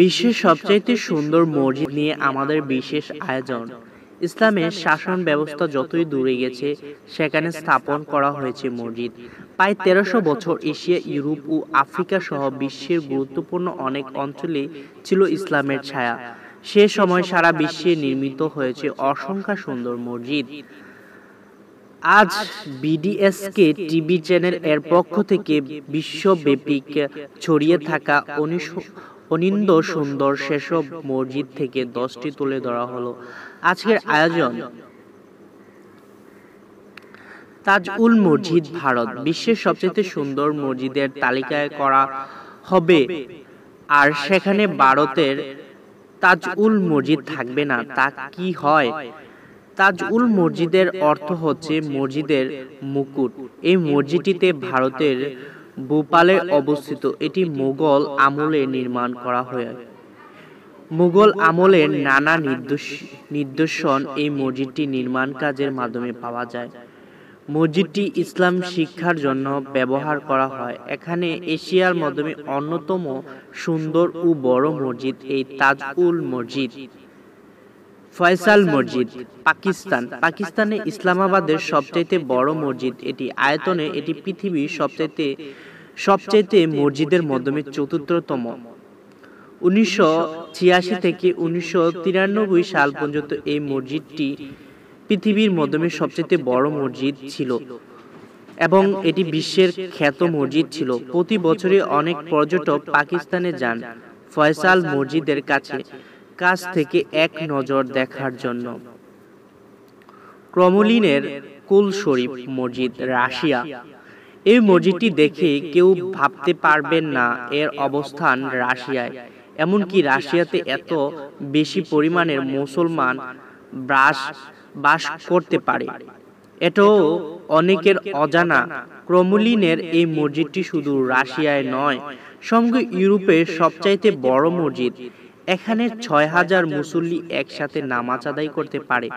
বিশ্বের সবচাইতে সুন্দর মসজিদ নিয়ে আমাদের বিশেষ আয়োজন ইসলামের শাসন ব্যবস্থা যতই দূরে গেছে সেখানে স্থাপন করা হয়েছে মসজিদ প্রায় তেরোশো বছর এশিয়া ইউরোপ ও আফ্রিকা সহ বিশ্বের গুরুত্বপূর্ণ অনেক অঞ্চলে ছিল ইসলামের ছায়া সে সময় সারা বিশ্বে নির্মিত হয়েছে অসংখ্য সুন্দর মসজিদ আজ বিডিএসকে টিভি চ্যানেল এর পক্ষ থেকে বিশ্বব্যাপী ছড়িয়ে থাকা অনিন্দ সুন্দর সেসব মসজিদ থেকে দশটি তুলে ধরা হলো আজকের আয়োজন তাজ উল মসজিদ ভারত বিশ্বের সবচেয়ে সুন্দর মসজিদের তালিকায় করা হবে আর সেখানে ভারতের তাজ উল মসজিদ থাকবে না তা কি হয় তাজ উল মসজিদের অর্থ হচ্ছে মসজিদের মুকুট এই মসজিদটিতে ভারতের ভূপালে অবস্থিত এটি মুঘল আমলে নির্মাণ করা হয় মুঘল আমলের নানা নিদর্শন এই মসজিদটি নির্মাণ কাজের মাধ্যমে পাওয়া যায় মসজিদটি ইসলাম শিক্ষার জন্য ব্যবহার করা হয় এখানে এশিয়ার মাধ্যমে অন্যতম সুন্দর ও বড় মসজিদ এই তাজউল মসজিদ ফয়সাল মসজিদ পাকিস্তান পাকিস্তানে ইসলামাবাদের সবচাইতে বড় মসজিদ এটি আয়তনে এটি পৃথিবীর সবচাইতে সবচাইতে মসজিদের মাধ্যমে চতুর্থতম উনিশশো থেকে উনিশশো সাল পর্যন্ত এই মসজিদটি পৃথিবীর মাধ্যমে সবচেয়ে বড় মসজিদ ছিল এবং এটি বিশ্বের খ্যাত মসজিদ ছিল প্রতি বছরে অনেক পর্যটক পাকিস্তানে যান ফয়সাল মসজিদের কাছে কাছ থেকে এক নজর দেখার জন্য ক্রমলিনের কুল শরীফ মসজিদ রাশিয়া এই মসজিদটি দেখে কেউ ভাবতে পারবেন না এর অবস্থান রাশিয়ায় এমনকি রাশিয়াতে এত বেশি পরিমাণের মুসলমান ব্রাস বাস করতে পারে এটাও অনেকের অজানা ক্রমলিনের এই মসজিদটি শুধু রাশিয়ায় নয় সঙ্গে ইউরোপের সবচাইতে বড় মসজিদ এখানে ছয় হাজার মুসল্লি একসাথে নামাজ আদায় করতে পারে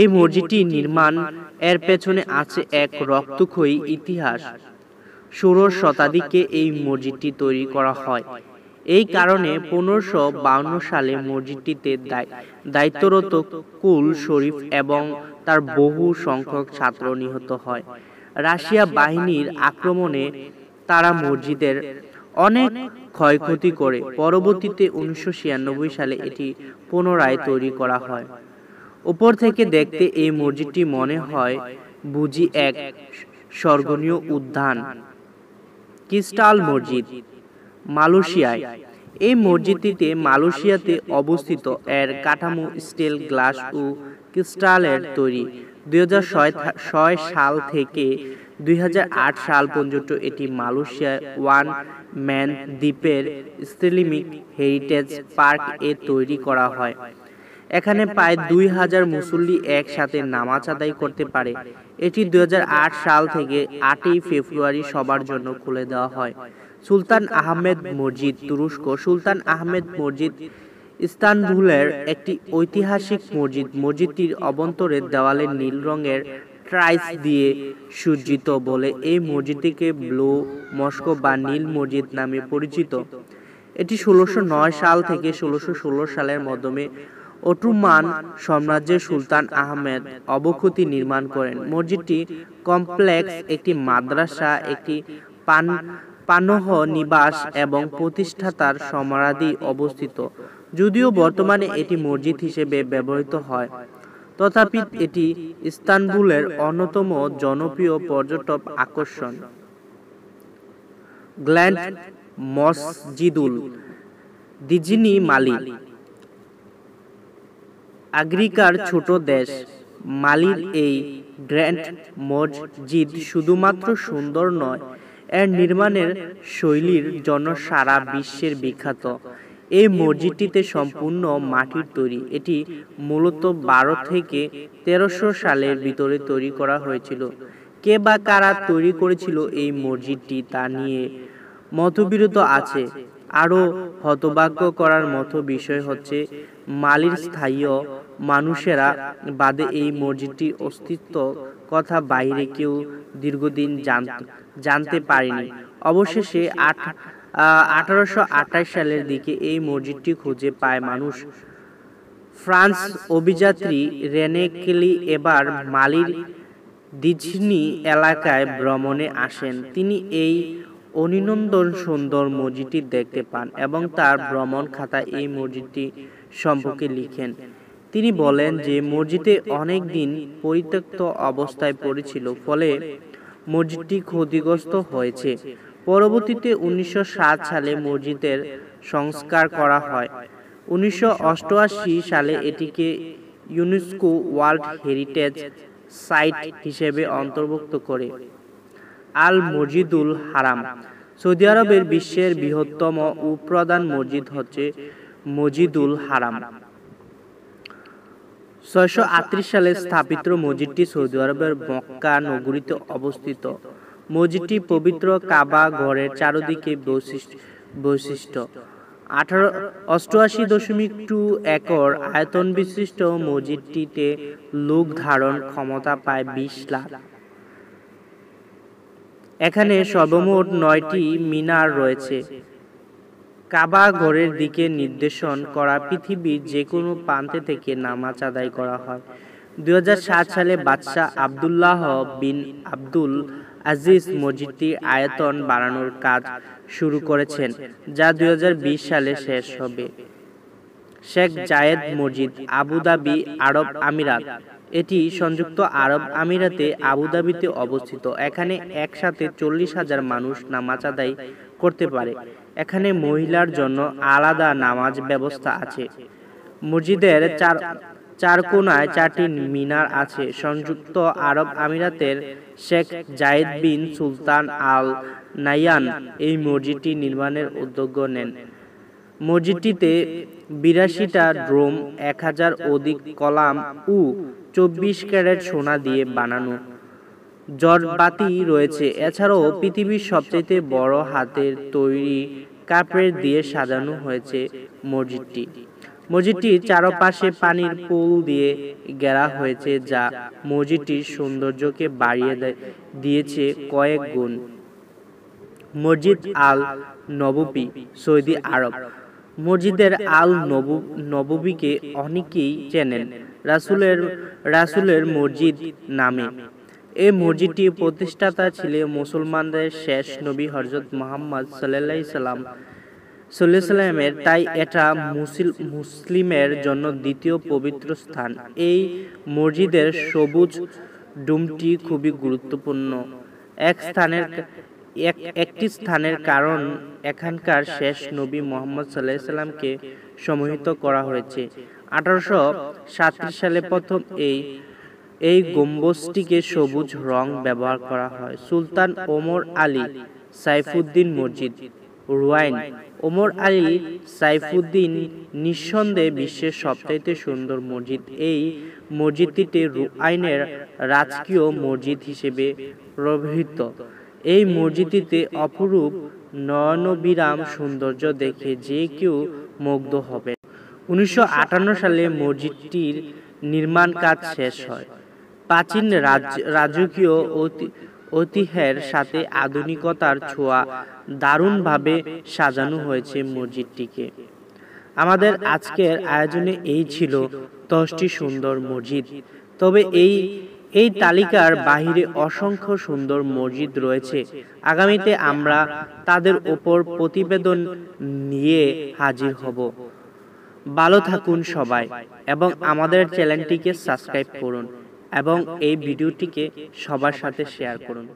এই মসজিদটি নির্মাণ এর পেছনে আছে এক রক্তক্ষয়ী ইতিহাস ষোড়শ শতাব্দীকে এই মসজিদটি তৈরি করা হয় এই কারণে পনেরোশো বাউন্ন সালে মসজিদটিতে দায়িত্বরত কুল শরীফ এবং তার বহু সংখ্যক ছাত্র নিহত হয় রাশিয়া বাহিনীর আক্রমণে তারা মসজিদের অনেক ক্ষয়ক্ষতি করে পরবর্তীতে উনিশশো ছিয়ানব্বই সালে এটি পুনরায় তৈরি করা হয় উপর থেকে দেখতে এই মসজিদটি মনে হয় বুঝি এক স্বর্গনীয় উদ্যান ক্রিস্টাল মসজিদ মালয়েশিয়ায় এই মসজিদটিতে মালয়েশিয়াতে অবস্থিত এর কাঠামো স্টিল গ্লাস ও ক্রিস্টালের তৈরি দুই সাল থেকে দুই সাল পর্যন্ত এটি মালয়েশিয়ার ওয়ান ম্যান দ্বীপের স্টেলিমিক হেরিটেজ পার্ক এ তৈরি করা হয় এখানে প্রায় দুই হাজার মুসল্লি একসাথে নামাজ আদায় করতে পারে এটি দুই সাল থেকে আটই ফেব্রুয়ারি সবার জন্য খুলে দেওয়া হয় সুলতান আহমেদ মসজিদ তুরস্ক সুলতান আহমেদ মসজিদ ইস্তানবুলের একটি ঐতিহাসিক মসজিদ মসজিদটির অবন্তরের দেওয়ালে নীল রঙের ট্রাইস দিয়ে সুজ্জিত বলে এই মসজিদটিকে ব্লু মস্কো বা নীল মসজিদ নামে পরিচিত এটি ষোলোশো সাল থেকে ষোলোশো সালের মাধ্যমে অটুমান সাম্রাজ্যের সুলতান আহমেদ অবক্ষতি নির্মাণ করেন মসজিদটি কমপ্লেক্স একটি মাদ্রাসা একটি পান পানহ নিবাস এবং প্রতিষ্ঠাতার সমাধি অবস্থিত যদিও বর্তমানে এটি মসজিদ হিসেবে ব্যবহৃত হয় তথাপি এটি ইস্তানবুলের অন্যতম জনপ্রিয় পর্যটক আকর্ষণ গ্ল্যান্ড মসজিদুল দিজিনি মালি আগ্রিকার ছোট দেশ মালির এই গ্র্যান্ড মসজিদ শুধুমাত্র সুন্দর নয় এর নির্মাণের শৈলীর জন্য সারা বিশ্বের বিখ্যাত এই মসজিদটিতে সম্পূর্ণ মাটির তৈরি এটি মূলত বারো থেকে তেরোশো সালের ভিতরে তৈরি করা হয়েছিল কে বা কারা তৈরি করেছিল এই মসজিদটি তা নিয়ে মতবিরত আছে আরও হতভাগ্য করার মতো বিষয় হচ্ছে মালির স্থায়ী মানুষেরা বাদে এই মসজিদটির অস্তিত্ব কথা বাইরে কেউ দীর্ঘদিন জানতে পারেনি অবশেষে আট আঠারোশো সালের দিকে এই মসজিদটি খুঁজে পায় মানুষ ফ্রান্স অভিযাত্রী রেনেকেলি এবার মালির দিঝনি এলাকায় ভ্রমণে আসেন তিনি এই অনিনন্দন সুন্দর মসজিদটি দেখতে পান এবং তার ভ্রমণ খাতা এই মসজিদটি সম্পর্কে লিখেন তিনি বলেন যে মসজিদে অনেক দিন পরিত্যক্ত অবস্থায় পড়েছিল ফলে মসজিদটি ক্ষতিগ্রস্ত হয়েছে পরবর্তীতে উনিশশো সালে মসজিদের সংস্কার করা হয় উনিশশো সালে এটিকে ইউনেস্কো ওয়ার্ল্ড হেরিটেজ সাইট হিসেবে অন্তর্ভুক্ত করে আল মসজিদুল হারাম সৌদি আরবের বিশ্বের বৃহত্তম ও প্রধান মসজিদ হচ্ছে মসজিদুল হারাম ছয়শো সালে স্থাপিত মসজিদটি সৌদি আরবের মক্কা নগরীতে অবস্থিত মসজিদটি পবিত্র কাবা ঘরের চারদিকে বৈশিষ্ট্য আঠারো অষ্টআশি দশমিক টু একর আয়তন বিশিষ্ট মসজিদটিতে লোক ধারণ ক্ষমতা প্রায় বিশ লাখ এখানে সর্বমোট নয়টি মিনার রয়েছে কাবা ঘরের দিকে নির্দেশন করা পৃথিবীর যে কোনো প্রান্তে থেকে নামাজ আদায় করা হয় দু সালে বাদশাহ আবদুল্লাহ বিন আব্দুল আজিজ মসজিদটি আয়তন বাড়ানোর কাজ শুরু করেছেন যা দুই সালে শেষ হবে শেখ জায়েদ মসজিদ আবুধাবি আরব আমিরাত এটি সংযুক্ত আরব আমিরাতে আবুধাবিতে অবস্থিত এখানে একসাথে চল্লিশ হাজার মানুষ নামাজ আদায় করতে পারে এখানে মহিলার জন্য আলাদা নামাজ ব্যবস্থা আছে মসজিদের চার চার কোনায় চারটি মিনার আছে সংযুক্ত আরব আমিরাতের শেখ জায়েদ বিন সুলতান আল নাইয়ান এই মসজিদটি নির্মাণের উদ্যোগ নেন মসজিদটিতে বিরাশিটা ড্রোম এক হাজার অধিক কলাম ও চব্বিশ ক্যারেট সোনা দিয়ে বানানো জটবাতি রয়েছে এছাড়াও পৃথিবীর সবচেয়ে বড় হাতের তৈরি কাপড় দিয়ে সাজানো হয়েছে মসজিদটি মসজিদটি চারপাশে পানির পুল দিয়ে ঘেরা হয়েছে যা মসজিদটির সৌন্দর্যকে বাড়িয়ে দিয়েছে কয়েক গুণ মসজিদ আল নববী সৌদি আরব মসজিদের আল নব নববীকে অনেকেই চেনেন রাসুলের রাসুলের মসজিদ নামে এই মসজিদটি প্রতিষ্ঠাতা ছিল মুসলমানদের শেষ নবী হজরত মোহাম্মদ সাল্লাহ সাল্লাম সাল্লামের তাই এটা মুসলিমের জন্য দ্বিতীয় পবিত্র স্থান এই মসজিদের সবুজ ডুমটি খুবই গুরুত্বপূর্ণ এক স্থানের এক একটি স্থানের কারণ এখানকার শেষ নবী মোহাম্মদ সাল্লাহ সাল্লামকে সমাহিত করা হয়েছে আঠারোশো সালে প্রথম এই এই গম্বুজটিকে সবুজ রং ব্যবহার করা হয় সুলতান ওমর আলী সাইফুদ্দিন মসজিদ রুয়াইন ওমর আলী সাইফুদ্দিন নিঃসন্দেহে বিশ্বের সবচাইতে সুন্দর মসজিদ এই মসজিদটিতে আইনের রাজকীয় মসজিদ হিসেবে প্রভৃত এই মসজিদটিতে অপরূপ নয়নবিরাম সৌন্দর্য দেখে যে কেউ মুগ্ধ হবে উনিশশো সালে মসজিদটির নির্মাণ কাজ শেষ হয় প্রাচীন রাজ রাজকীয় ও ঐতিহ্যের সাথে আধুনিকতার ছোঁয়া দারুণভাবে সাজানো হয়েছে মসজিদটিকে আমাদের আজকের আয়োজনে এই ছিল দশটি সুন্দর মসজিদ তবে এই এই তালিকার বাহিরে অসংখ্য সুন্দর মসজিদ রয়েছে আগামীতে আমরা তাদের ওপর প্রতিবেদন নিয়ে হাজির হব ভালো থাকুন সবাই এবং আমাদের চ্যানেলটিকে সাবস্ক্রাইব করুন এবং এই ভিডিওটিকে সবার সাথে শেয়ার করুন